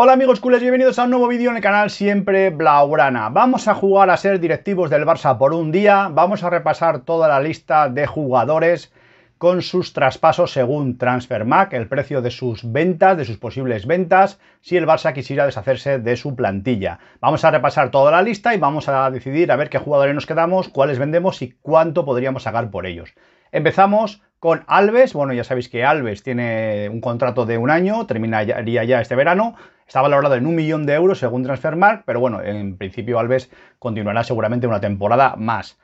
Hola amigos culés, bienvenidos a un nuevo vídeo en el canal Siempre Blaugrana. Vamos a jugar a ser directivos del Barça por un día, vamos a repasar toda la lista de jugadores con sus traspasos según TransferMac el precio de sus ventas, de sus posibles ventas, si el Barça quisiera deshacerse de su plantilla. Vamos a repasar toda la lista y vamos a decidir a ver qué jugadores nos quedamos, cuáles vendemos y cuánto podríamos sacar por ellos. Empezamos con Alves, bueno ya sabéis que Alves tiene un contrato de un año, terminaría ya este verano, Está valorado en un millón de euros según Transfermark, pero bueno, en principio Alves continuará seguramente una temporada más.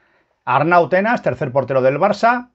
Arnau Tenas, tercer portero del Barça,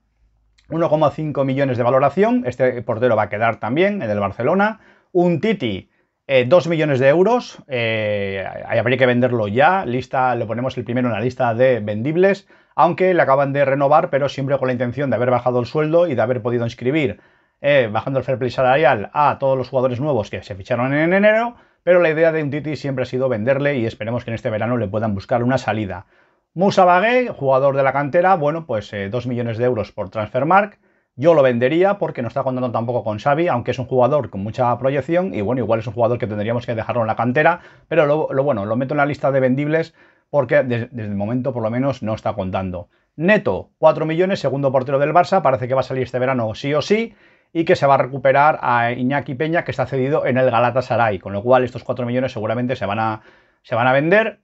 1,5 millones de valoración. Este portero va a quedar también, en el Barcelona. Un Titi, 2 eh, millones de euros. Eh, habría que venderlo ya. Lista, lo ponemos el primero en la lista de vendibles. Aunque le acaban de renovar, pero siempre con la intención de haber bajado el sueldo y de haber podido inscribir eh, bajando el fair play salarial a todos los jugadores nuevos que se ficharon en enero, pero la idea de un Titi siempre ha sido venderle y esperemos que en este verano le puedan buscar una salida. Musa Bagué, jugador de la cantera, bueno, pues 2 eh, millones de euros por Transfermark. Yo lo vendería porque no está contando tampoco con Xavi, aunque es un jugador con mucha proyección y bueno, igual es un jugador que tendríamos que dejarlo en la cantera, pero lo, bueno, lo meto en la lista de vendibles porque desde, desde el momento por lo menos no está contando. Neto, 4 millones, segundo portero del Barça, parece que va a salir este verano sí o sí y que se va a recuperar a Iñaki Peña, que está cedido en el Galatasaray, con lo cual estos 4 millones seguramente se van a, se van a vender.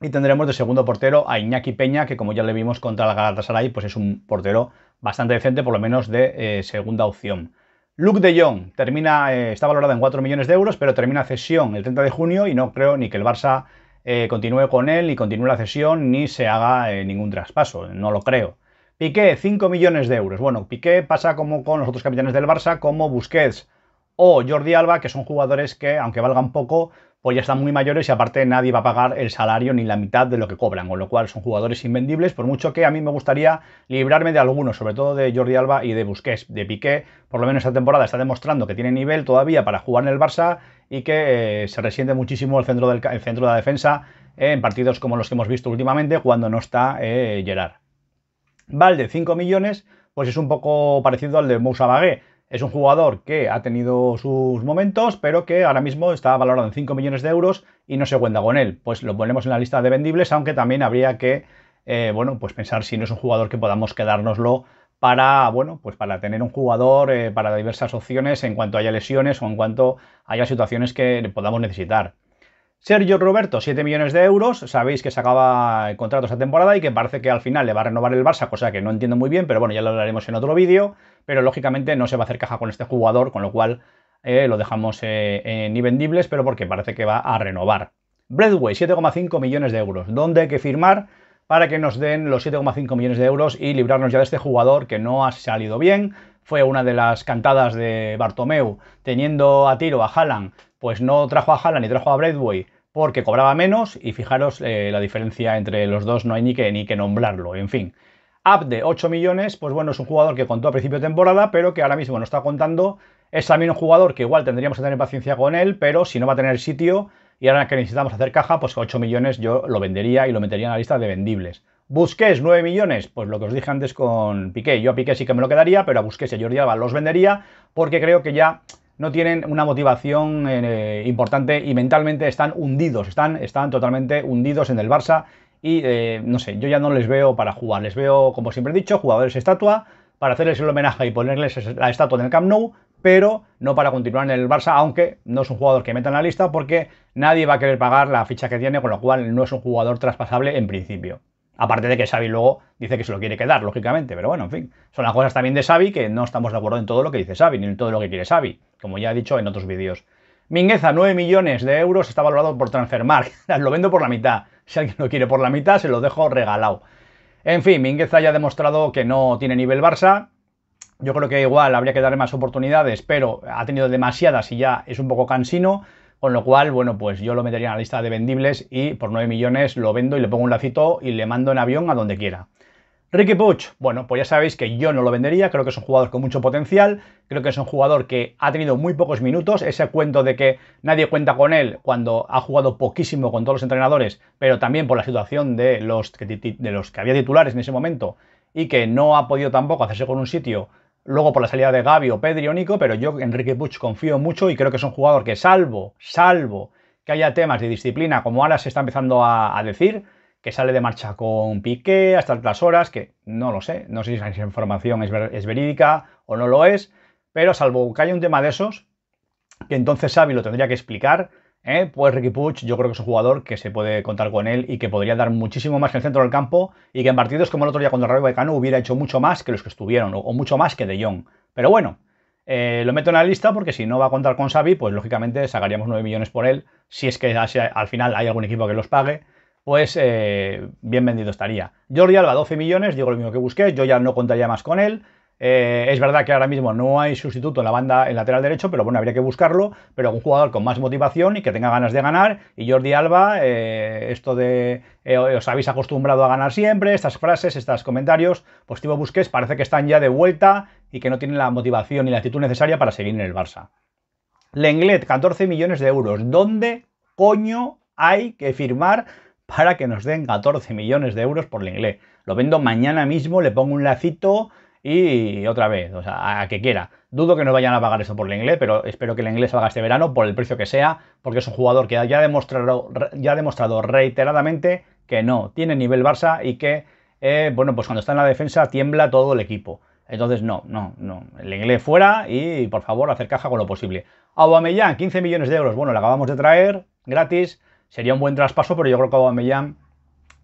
Y tendremos de segundo portero a Iñaki Peña, que como ya le vimos contra el Galatasaray, pues es un portero bastante decente, por lo menos de eh, segunda opción. Luke de Jong termina, eh, está valorado en 4 millones de euros, pero termina cesión el 30 de junio y no creo ni que el Barça eh, continúe con él, y continúe la cesión, ni se haga ningún traspaso. No lo creo. Piqué, 5 millones de euros. Bueno, Piqué pasa como con los otros capitanes del Barça, como Busquets o Jordi Alba, que son jugadores que, aunque valgan poco, pues ya están muy mayores y aparte nadie va a pagar el salario ni la mitad de lo que cobran, con lo cual son jugadores invendibles, por mucho que a mí me gustaría librarme de algunos, sobre todo de Jordi Alba y de Busquets, de Piqué, por lo menos esta temporada está demostrando que tiene nivel todavía para jugar en el Barça y que eh, se resiente muchísimo el centro, del, centro de la defensa en partidos como los que hemos visto últimamente cuando no está eh, Gerard. Valde, 5 millones, pues es un poco parecido al de Moussa Bagué. Es un jugador que ha tenido sus momentos, pero que ahora mismo está valorado en 5 millones de euros y no se cuenta con él. Pues lo ponemos en la lista de vendibles, aunque también habría que, eh, bueno, pues pensar si no es un jugador que podamos quedárnoslo para, bueno, pues para tener un jugador eh, para diversas opciones en cuanto haya lesiones o en cuanto haya situaciones que podamos necesitar. Sergio Roberto, 7 millones de euros. Sabéis que se acaba el contrato esta temporada y que parece que al final le va a renovar el Barça, cosa que no entiendo muy bien, pero bueno, ya lo hablaremos en otro vídeo. Pero lógicamente no se va a hacer caja con este jugador, con lo cual eh, lo dejamos eh, ni vendibles, pero porque parece que va a renovar. Breadway, 7,5 millones de euros. ¿Dónde hay que firmar? para que nos den los 7,5 millones de euros y librarnos ya de este jugador que no ha salido bien, fue una de las cantadas de Bartomeu, teniendo a tiro a Haaland, pues no trajo a Haaland ni trajo a Bradway porque cobraba menos y fijaros eh, la diferencia entre los dos, no hay ni que, ni que nombrarlo, en fin. de 8 millones, pues bueno, es un jugador que contó a principio de temporada, pero que ahora mismo no está contando. Es también un jugador que igual tendríamos que tener paciencia con él, pero si no va a tener sitio, y ahora que necesitamos hacer caja, pues 8 millones yo lo vendería y lo metería en la lista de vendibles. Busqués 9 millones, pues lo que os dije antes con Piqué, yo a Piqué sí que me lo quedaría, pero a Busqués y a Jordi Alba los vendería porque creo que ya no tienen una motivación eh, importante y mentalmente están hundidos, están, están totalmente hundidos en el Barça y eh, no sé, yo ya no les veo para jugar, les veo, como siempre he dicho, jugadores estatua, para hacerles el homenaje y ponerles la estatua en el Camp Nou, pero no para continuar en el Barça, aunque no es un jugador que meta en la lista porque nadie va a querer pagar la ficha que tiene, con lo cual no es un jugador traspasable en principio. Aparte de que Xavi luego dice que se lo quiere quedar, lógicamente, pero bueno, en fin, son las cosas también de Xavi que no estamos de acuerdo en todo lo que dice Xavi, ni en todo lo que quiere Xavi, como ya he dicho en otros vídeos. Mingueza, 9 millones de euros, está valorado por Transfermarkt, lo vendo por la mitad, si alguien lo quiere por la mitad, se lo dejo regalado. En fin, Mingueza ya ha demostrado que no tiene nivel Barça, yo creo que igual habría que darle más oportunidades, pero ha tenido demasiadas y ya es un poco cansino. Con lo cual, bueno, pues yo lo metería en la lista de vendibles y por 9 millones lo vendo y le pongo un lacito y le mando en avión a donde quiera. Ricky Puch, bueno, pues ya sabéis que yo no lo vendería, creo que es un jugador con mucho potencial, creo que es un jugador que ha tenido muy pocos minutos, ese cuento de que nadie cuenta con él cuando ha jugado poquísimo con todos los entrenadores, pero también por la situación de los que, de los que había titulares en ese momento y que no ha podido tampoco hacerse con un sitio Luego por la salida de Gavi o Pedri pero yo Enrique butch confío mucho y creo que es un jugador que salvo, salvo que haya temas de disciplina, como ahora se está empezando a, decir, que sale de marcha con Piqué hasta altas horas, que no lo sé, no sé si esa información es, verídica o no lo es, pero salvo que haya un tema de esos, que entonces Xavi lo tendría que explicar, eh, pues Ricky Puch yo creo que es un jugador que se puede contar con él y que podría dar muchísimo más que el centro del campo y que en partidos como el otro día cuando el Rayo Vallecano hubiera hecho mucho más que los que estuvieron o, mucho más que De Jong. Pero bueno, eh, lo meto en la lista porque si no va a contar con Xavi, pues lógicamente sacaríamos 9 millones por él. Si es que al final hay algún equipo que los pague, pues eh, bien vendido estaría. Jordi Alba, 12 millones, digo lo mismo que busqué, yo ya no contaría más con él. Eh, es verdad que ahora mismo no hay sustituto en la banda en lateral derecho, pero bueno, habría que buscarlo. Pero un jugador con más motivación y que tenga ganas de ganar. Y Jordi Alba, eh, esto de eh, os habéis acostumbrado a ganar siempre, estas frases, estos comentarios, pues busques, parece que están ya de vuelta y que no tienen la motivación y la actitud necesaria para seguir en el Barça. Lenglet, 14 millones de euros. ¿Dónde coño hay que firmar para que nos den 14 millones de euros por Lenglet? Lo vendo mañana mismo, le pongo un lacito y otra vez, o sea, a que quiera. Dudo que no vayan a pagar eso por el inglés, pero espero que el inglés salga este verano por el precio que sea, porque es un jugador que ya ha demostrado, ya ha demostrado reiteradamente que no tiene nivel Barça y que, eh, bueno, pues cuando está en la defensa tiembla todo el equipo. Entonces, no, no, no. El inglés fuera y, por favor, hacer caja con lo posible. Aubameyang, 15 millones de euros. Bueno, lo acabamos de traer, gratis. Sería un buen traspaso, pero yo creo que Aubameyang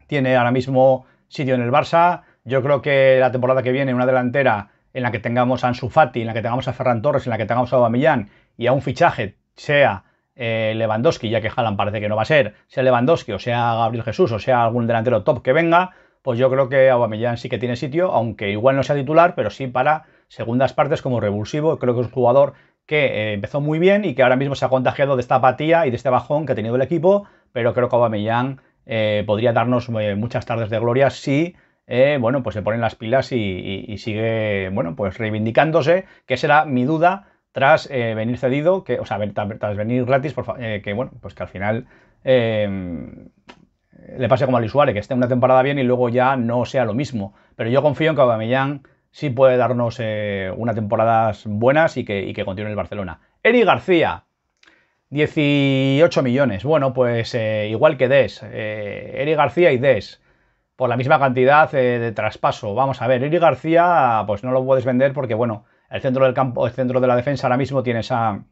tiene ahora mismo sitio en el Barça yo creo que la temporada que viene, una delantera en la que tengamos a Ansu Fati, en la que tengamos a Ferran Torres, en la que tengamos a Aubameyang y a un fichaje, sea eh, Lewandowski, ya que Jalan parece que no va a ser, sea Lewandowski o sea Gabriel Jesús o sea algún delantero top que venga, pues yo creo que Aubameyang sí que tiene sitio, aunque igual no sea titular, pero sí para segundas partes como revulsivo. Creo que es un jugador que eh, empezó muy bien y que ahora mismo se ha contagiado de esta apatía y de este bajón que ha tenido el equipo, pero creo que Aubameyang eh, podría darnos muchas tardes de gloria si eh, bueno, pues se ponen las pilas y, sigue, bueno, pues reivindicándose, que será mi duda tras eh, venir cedido, que, o sea, tras venir gratis, eh, que bueno, pues que al final le pase como a Luis que esté una temporada bien y luego ya no sea lo mismo. Pero yo confío en que Aubameyang sí puede darnos unas temporadas buenas y que, y que continúe el Barcelona. Eri García, 18 millones. Bueno, pues igual que Des, Eri García y Des por la misma cantidad eh, de traspaso. Vamos a ver, Eri García, pues no lo puedes vender porque, bueno, el centro del campo, el centro de la defensa ahora mismo tienes a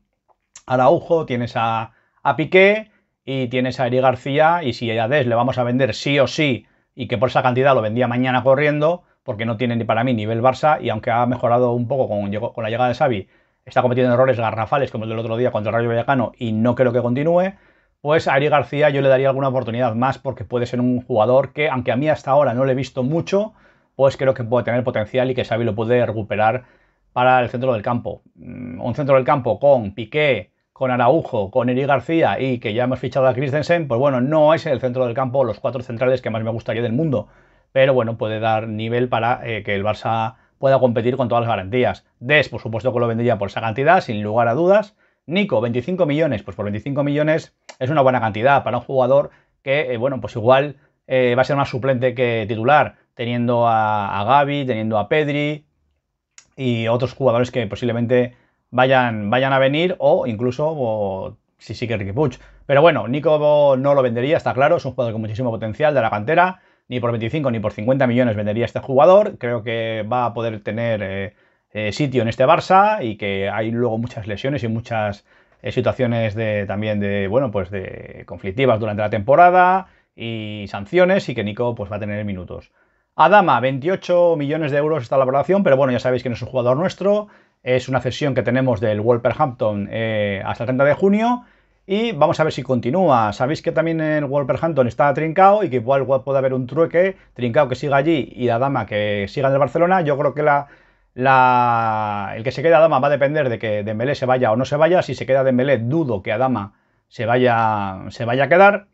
Araujo, tienes a, Piqué y tienes a Eri García. Y si a Des le vamos a vender sí o sí y que por esa cantidad lo vendía mañana corriendo, porque no tiene ni para mí nivel Barça y aunque ha mejorado un poco con, la llegada de Xavi, está cometiendo errores garrafales como el del otro día contra el Rayo Vallecano y no creo que continúe pues a Ari García yo le daría alguna oportunidad más porque puede ser un jugador que, aunque a mí hasta ahora no le he visto mucho, pues creo que puede tener potencial y que Xavi lo puede recuperar para el centro del campo. Mm, un centro del campo con Piqué, con Araujo, con Eri García y que ya hemos fichado a Christensen, pues bueno, no es el centro del campo los cuatro centrales que más me gustaría del mundo. Pero bueno, puede dar nivel para eh, que el Barça pueda competir con todas las garantías. Des, por supuesto que lo vendría por esa cantidad, sin lugar a dudas. Nico, 25 millones, pues por 25 millones es una buena cantidad para un jugador que, eh, bueno, pues igual eh, va a ser más suplente que titular, teniendo a, Gaby, teniendo a Pedri y otros jugadores que posiblemente vayan, vayan a venir o incluso o, si sigue Ricky Puch. Pero bueno, Nico no lo vendería, está claro, es un jugador con muchísimo potencial de la cantera, ni por 25 ni por 50 millones vendería este jugador, creo que va a poder tener... Eh, eh, sitio en este Barça y que hay luego muchas lesiones y muchas eh, situaciones de, también de, bueno, pues de conflictivas durante la temporada y sanciones y que Nico pues va a tener minutos. Adama, 28 millones de euros está la valoración, pero bueno, ya sabéis que no es un jugador nuestro, es una cesión que tenemos del Wolverhampton eh, hasta el 30 de junio y vamos a ver si continúa. Sabéis que también el Wolverhampton está trincado y que igual, puede haber un trueque, trincado que siga allí y Adama que siga en el Barcelona. Yo creo que la la... El que se queda Dama va a depender de que Dembélé se vaya o no se vaya. Si se queda Dembélé, dudo que Adama se vaya, se vaya a quedar.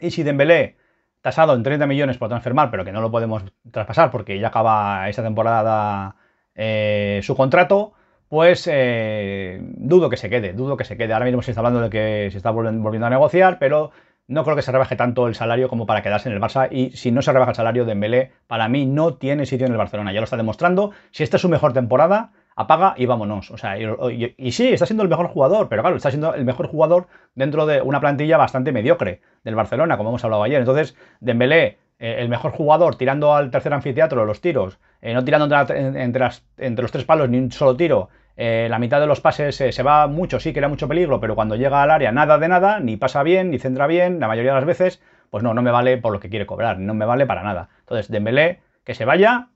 Y si Dembélé, tasado en 30 millones por transfermar, pero que no lo podemos traspasar porque ya acaba esta temporada eh, su contrato, pues eh, dudo que se quede, dudo que se quede. Ahora mismo se está hablando de que se está volviendo a negociar, pero no creo que se rebaje tanto el salario como para quedarse en el Barça y si no se rebaja el salario de Dembélé, para mí no tiene sitio en el Barcelona, ya lo está demostrando. Si esta es su mejor temporada, apaga y vámonos. O sea, y, sí, está siendo el mejor jugador, pero claro, está siendo el mejor jugador dentro de una plantilla bastante mediocre del Barcelona, como hemos hablado ayer. Entonces, Dembélé, eh, el mejor jugador tirando al tercer anfiteatro los tiros, eh, no tirando las, entre los tres palos ni un solo tiro, eh, la mitad de los pases eh, se va mucho, sí que era mucho peligro, pero cuando llega al área nada de nada, ni pasa bien, ni centra bien, la mayoría de las veces, pues no, no me vale por lo que quiere cobrar, no me vale para nada. Entonces, Dembélé, que se vaya,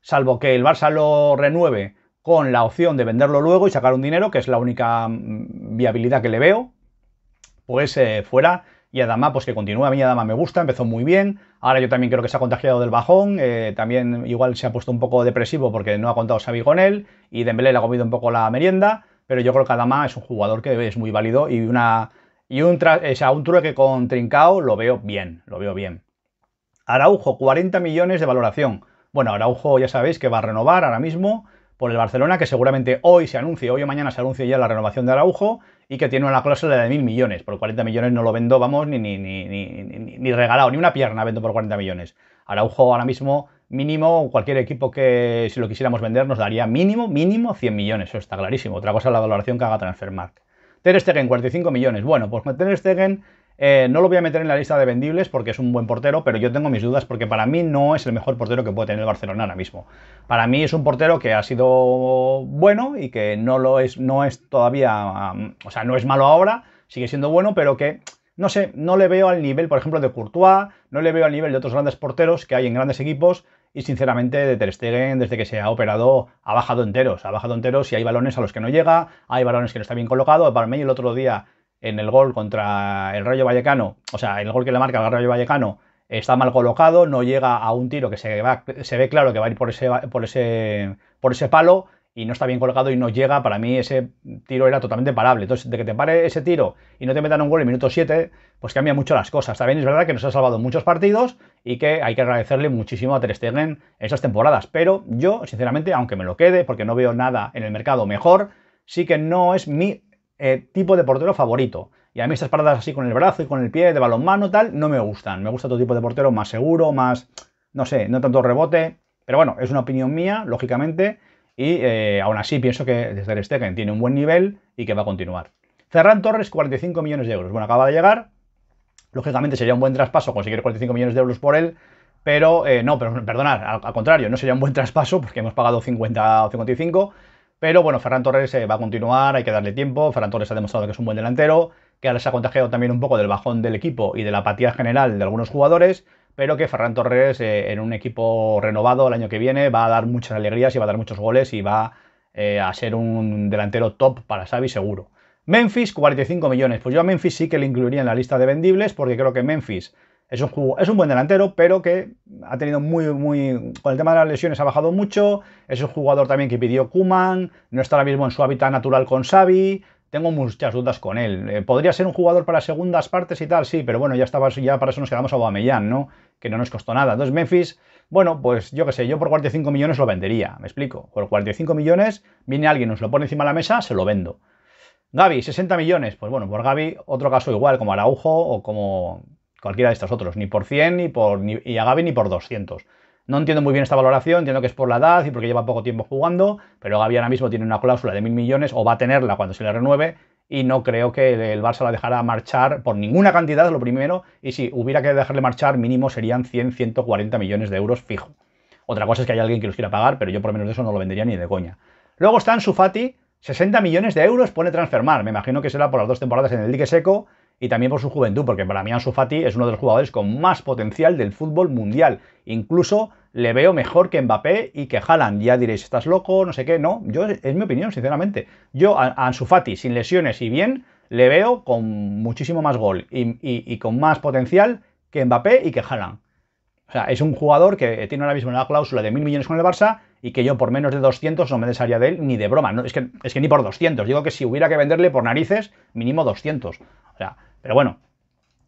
salvo que el Barça lo renueve con la opción de venderlo luego y sacar un dinero, que es la única mm, viabilidad que le veo, pues eh, fuera y Adama, pues que continúa. A mí Adama me gusta, empezó muy bien. Ahora yo también creo que se ha contagiado del bajón. Eh, también igual se ha puesto un poco depresivo porque no ha contado Xavi con él. Y Dembélé le ha comido un poco la merienda. Pero yo creo que Adama es un jugador que es muy válido y una... Y un, un trueque con Trincao lo veo bien, lo veo bien. Araujo, 40 millones de valoración. Bueno, Araujo ya sabéis que va a renovar ahora mismo por el Barcelona, que seguramente hoy se anuncie, hoy o mañana se anuncie ya la renovación de Araujo, y que tiene una cláusula de mil millones. Por 40 millones no lo vendo, vamos, ni, ni, ni, regalado, ni una pierna vendo por 40 millones. Araujo ahora mismo, mínimo, cualquier equipo que si lo quisiéramos vender nos daría mínimo, mínimo 100 millones, eso está clarísimo. Otra cosa es la valoración que haga Transfermarkt. Ter Stegen, 45 millones. Bueno, pues Ter Stegen eh, no lo voy a meter en la lista de vendibles porque es un buen portero, pero yo tengo mis dudas porque para mí no es el mejor portero que puede tener el Barcelona ahora mismo. Para mí es un portero que ha sido bueno y que no lo es, no es todavía, um, o sea, no es malo ahora, sigue siendo bueno, pero que no sé, no le veo al nivel, por ejemplo, de Courtois, no le veo al nivel de otros grandes porteros que hay en grandes equipos y sinceramente de Ter Stegen desde que se ha operado ha bajado enteros, ha bajado enteros y hay balones a los que no llega, hay balones que no está bien colocado, para mí el otro día en el gol contra el Rayo Vallecano, o sea, el gol que le marca al Rayo Vallecano está mal colocado, no llega a un tiro que se, va, se ve claro que va a ir por ese, por ese, por ese palo y no está bien colocado y no llega, para mí ese tiro era totalmente parable. Entonces, de que te pare ese tiro y no te metan un gol en minuto 7, pues cambia mucho las cosas. También es verdad que nos ha salvado muchos partidos y que hay que agradecerle muchísimo a Ter Stegen esas temporadas, pero yo, sinceramente, aunque me lo quede porque no veo nada en el mercado mejor, sí que no es mi eh, tipo de portero favorito. Y a mí estas paradas así con el brazo y con el pie de balonmano, tal, no me gustan. Me gusta otro tipo de portero más seguro, más, no sé, no tanto rebote. Pero bueno, es una opinión mía, lógicamente. Y eh, aún así pienso que desde el Stegen tiene un buen nivel y que va a continuar. Ferran Torres, 45 millones de euros. Bueno, acaba de llegar. Lógicamente sería un buen traspaso conseguir 45 millones de euros por él. Pero eh, no, pero, perdonad, al, al, contrario, no sería un buen traspaso porque hemos pagado 50 o 55 pero bueno, Ferran Torres eh, va a continuar, hay que darle tiempo. Ferran Torres ha demostrado que es un buen delantero, que ahora se ha contagiado también un poco del bajón del equipo y de la apatía general de algunos jugadores, pero que Ferran Torres eh, en un equipo renovado el año que viene va a dar muchas alegrías y va a dar muchos goles y va eh, a ser un delantero top para Xavi seguro. Memphis, 45 millones. Pues yo a Memphis sí que le incluiría en la lista de vendibles porque creo que Memphis es un, buen delantero, pero que ha tenido muy, muy. Con el tema de las lesiones ha bajado mucho. Es un jugador también que pidió Kuman. No está ahora mismo en su hábitat natural con Xavi. Tengo muchas dudas con él. Eh, podría ser un jugador para segundas partes y tal, sí, pero bueno, ya estaba, ya para eso nos quedamos a Guamellán, ¿no? Que no nos costó nada. Entonces, Memphis, bueno, pues yo qué sé, yo por 45 millones lo vendería, me explico. Por 45 millones viene alguien, nos lo pone encima de la mesa, se lo vendo. Gaby, 60 millones. Pues bueno, por Gaby, otro caso igual, como Araujo o como cualquiera de estos otros, ni por 100, ni por y a Gaby ni por 200. No entiendo muy bien esta valoración, entiendo que es por la edad y porque lleva poco tiempo jugando, pero Gaby ahora mismo tiene una cláusula de mil millones o va a tenerla cuando se le renueve y no creo que el Barça la dejara marchar por ninguna cantidad, lo primero, y si hubiera que dejarle marchar, mínimo serían 100, 140 millones de euros fijo. Otra cosa es que hay alguien que los quiera pagar, pero yo por menos de eso no lo vendería ni de coña. Luego está en Sufati, 60 millones de euros pone Transfermar, me imagino que será por las dos temporadas en el dique seco, y también por su juventud, porque para mí Ansu Fati es uno de los jugadores con más potencial del fútbol mundial. Incluso le veo mejor que Mbappé y que Haaland. Ya diréis, estás loco, no sé qué. No, yo es mi opinión, sinceramente. Yo a Ansu Fati, sin lesiones y bien, le veo con muchísimo más gol y, con más potencial que Mbappé y que Haaland. O sea, es un jugador que tiene ahora mismo una cláusula de mil millones con el Barça y que yo por menos de 200 no me desharía de él ni de broma. es, que, es que ni por 200. Digo que si hubiera que venderle por narices, mínimo 200. O sea, pero bueno,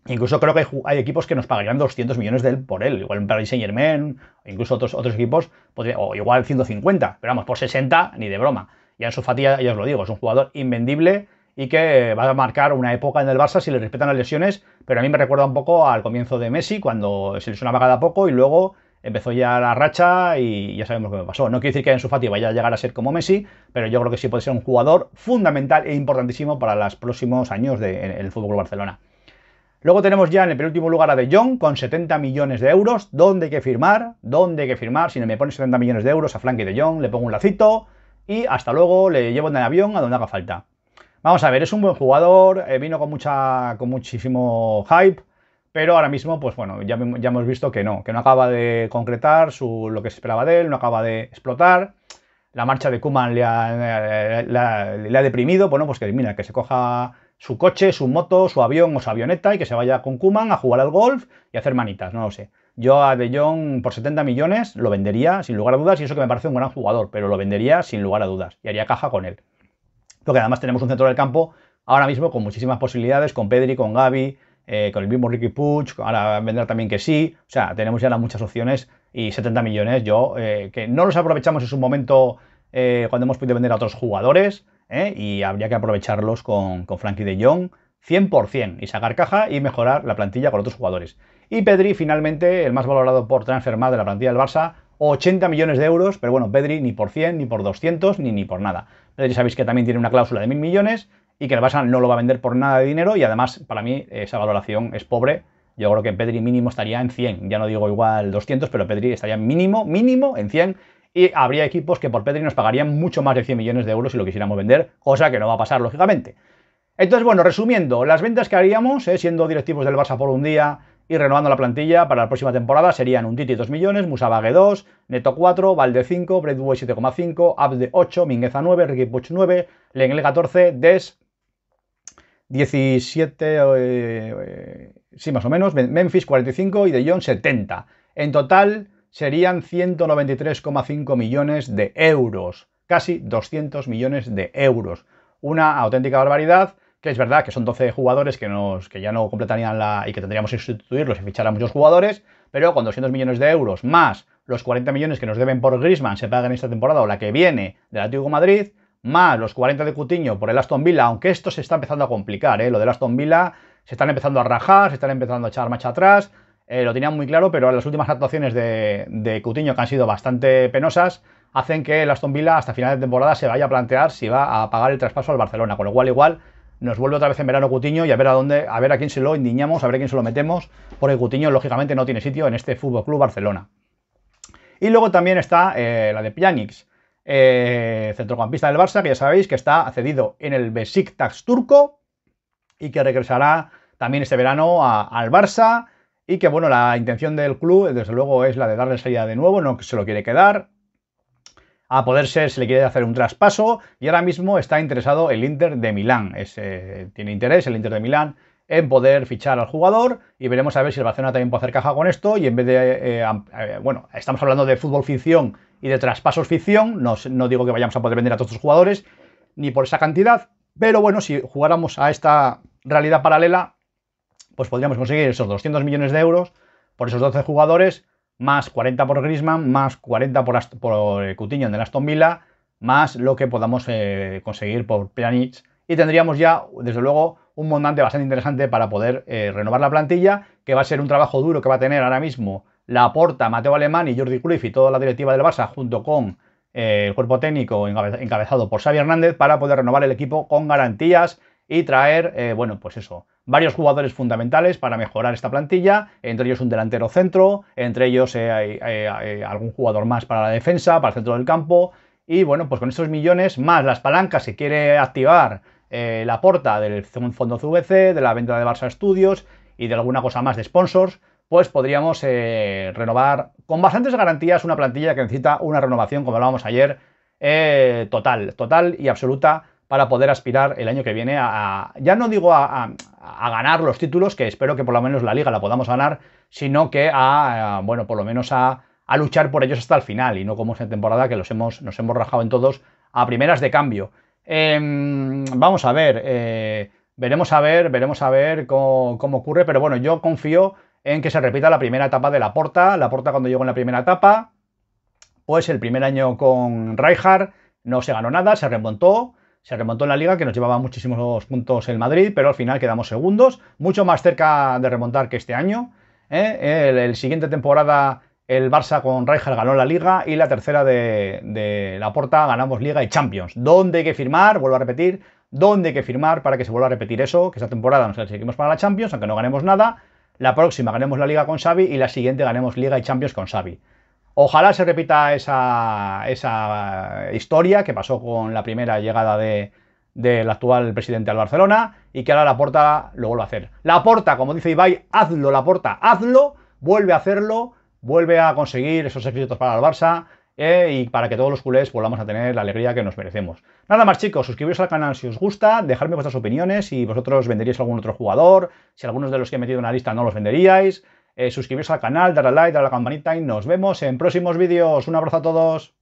Incluso creo que hay, equipos que nos pagarían 200 millones de él por él. Igual en Paris Saint Germain, incluso otros, otros equipos, o igual 150. Pero vamos, por 60, ni de broma. Y en su fatía, ya os lo digo, es un jugador invendible y que va a marcar una época en el Barça si le respetan las lesiones. Pero a mí me recuerda un poco al comienzo de Messi, cuando se lesionaba cada poco y luego empezó ya la racha y ya sabemos lo que pasó. No quiere decir que en su Fati vaya a llegar a ser como Messi, pero yo creo que sí puede ser un jugador fundamental e importantísimo para los próximos años del de, Fútbol Barcelona. Luego tenemos ya en el penúltimo lugar a De Jong con 70 millones de euros. ¿Dónde hay que firmar? ¿Dónde hay que firmar? Si no me pones 70 millones de euros a flanque De Jong, le pongo un lacito y hasta luego le llevo en el avión a donde haga falta. Vamos a ver, es un buen jugador, eh, vino con, mucha, con muchísimo hype, pero ahora mismo, pues bueno, ya, hemos visto que no, que no acaba de concretar lo que se esperaba de él, no acaba de explotar. La marcha de Kuman le ha, deprimido. Bueno, pues que mira, que se coja su coche, su moto, su avión o su avioneta y que se vaya con Kuman a jugar al golf y hacer manitas, no lo sé. Yo a De Jong por 70 millones lo vendería sin lugar a dudas y eso que me parece un gran jugador, pero lo vendería sin lugar a dudas y haría caja con él. Porque además tenemos un centro del campo ahora mismo con muchísimas posibilidades, con Pedri, con Gaby, eh, con el mismo Ricky Puch, ahora vendrá también que sí. O sea, tenemos ya muchas opciones y 70 millones, yo, eh, que no los aprovechamos en su momento eh, cuando hemos podido vender a otros jugadores, y habría que aprovecharlos con, con Frankie de Jong 100% y sacar caja y mejorar la plantilla con otros jugadores. Y Pedri, finalmente, el más valorado por transfer de la plantilla del Barça, 80 millones de euros, pero bueno, Pedri ni por 100, ni por 200, ni, ni por nada. Pedri sabéis que también tiene una cláusula de 1.000 millones y que el Barça no lo va a vender por nada de dinero y además para mí esa valoración es pobre. Yo creo que Pedri mínimo estaría en 100, ya no digo igual 200, pero Pedri estaría mínimo, mínimo en 100 y habría equipos que por Pedri nos pagarían mucho más de 100 millones de euros si lo quisiéramos vender, cosa que no va a pasar lógicamente. Entonces, bueno, resumiendo, las ventas que haríamos, eh, siendo directivos del Barça por un día, y renovando la plantilla para la próxima temporada serían un Titi 2 millones, Musabague 2, Neto 4, Valde 5, Breadway 7,5, Abde 8, Mingueza 9, Ricky Puch 9, Lengle 14, Des 17, eh, eh, sí, más o menos, Memphis 45 y De Jong 70. En total serían 193,5 millones de euros, casi 200 millones de euros. Una auténtica barbaridad, que es verdad que son 12 jugadores que, nos, que ya no completarían la... y que tendríamos que sustituirlos y fichar a muchos jugadores, pero con 200 millones de euros más los 40 millones que nos deben por Grisman se pagan esta temporada o la que viene del Atlético de Madrid, más los 40 de Cutiño por el Aston Villa, aunque esto se está empezando a complicar, ¿eh? lo del Aston Villa se están empezando a rajar, se están empezando a echar marcha atrás, eh, lo tenían muy claro, pero las últimas actuaciones de, Cutiño, que han sido bastante penosas, hacen que el Aston Villa hasta final de temporada se vaya a plantear si va a pagar el traspaso al Barcelona, con lo cual igual nos vuelve otra vez en verano Cutiño y a ver a dónde, a ver a quién se lo indiñamos, a ver a quién se lo metemos, porque Cutiño lógicamente no tiene sitio en este Fútbol Club Barcelona. Y luego también está eh, la de Pjanic. Eh, centrocampista del Barça, que ya sabéis que está cedido en el Besiktas turco y que regresará también este verano al Barça y que bueno, la intención del club desde luego es la de darle salida de nuevo, no se lo quiere quedar. A poder ser, se le quiere hacer un traspaso y ahora mismo está interesado el Inter de Milán. Eh, tiene interés el Inter de Milán en poder fichar al jugador y veremos a ver si el Barcelona también puede hacer caja con esto y en vez de, eh, bueno, estamos hablando de fútbol ficción y de traspasos ficción. No, no digo que vayamos a poder vender a todos los jugadores, ni por esa cantidad, pero bueno, si jugáramos a esta realidad paralela, pues podríamos conseguir esos 200 millones de euros por esos 12 jugadores, más 40 por Grisman, más 40 por, cutiño por eh, Coutinho en el Aston Villa, más lo que podamos eh, conseguir por Pjanic. Y tendríamos ya, desde luego, un montante bastante interesante para poder eh, renovar la plantilla, que va a ser un trabajo duro que va a tener ahora mismo la aporta Mateo Alemán y Jordi Cruyff y toda la directiva del Barça junto con eh, el cuerpo técnico encabezado por Xavi Hernández para poder renovar el equipo con garantías y traer, eh, bueno, pues eso, varios jugadores fundamentales para mejorar esta plantilla, entre ellos un delantero centro, entre ellos eh, algún jugador más para la defensa, para el centro del campo, y bueno, pues con esos millones más las palancas que quiere activar la porta del fondo CVC, de la venta de Barça Studios y de alguna cosa más de sponsors, pues podríamos eh, renovar con bastantes garantías una plantilla que necesita una renovación, como hablábamos ayer, eh, total, total y absoluta para poder aspirar el año que viene a, ya no digo a, ganar los títulos, que espero que por lo menos la liga la podamos ganar, sino que a, bueno, por lo menos a, luchar por ellos hasta el final y no como esta temporada que los hemos, nos hemos rajado en todos a primeras de cambio. Em, vamos a ver, eh, veremos a ver, veremos a ver cómo ocurre, pero bueno, yo confío en que se repita la primera etapa de la porta. La porta cuando llegó en la primera etapa, pues el primer año con Rijkaard no se ganó nada, se remontó, se remontó en la liga que nos llevaba muchísimos puntos el Madrid, pero al final quedamos segundos, mucho más cerca de remontar que este año. ¿eh? El, siguiente temporada el Barça con Rijkaard ganó la liga y la tercera de, de la porta ganamos liga y Champions. ¿Dónde hay que firmar? Vuelvo a repetir, ¿dónde hay que firmar para que se vuelva a repetir eso? Que esta temporada nos seguimos para la Champions, aunque no ganemos nada la próxima ganemos la Liga con Xavi y la siguiente ganemos Liga y Champions con Xavi. Ojalá se repita esa, historia que pasó con la primera llegada del actual presidente al Barcelona y que ahora la porta lo vuelva a hacer. La porta, como dice Ibai, hazlo, la porta, hazlo, vuelve a hacerlo, vuelve a conseguir esos éxitos para el Barça, eh, y para que todos los culés volvamos a tener la alegría que nos merecemos. Nada más chicos, suscribiros al canal si os gusta, dejadme vuestras opiniones, si vosotros venderíais algún otro jugador, si algunos de los que he metido en la lista no los venderíais, eh, suscribiros al canal, darle a like, darle a la campanita y nos vemos en próximos vídeos. Un abrazo a todos.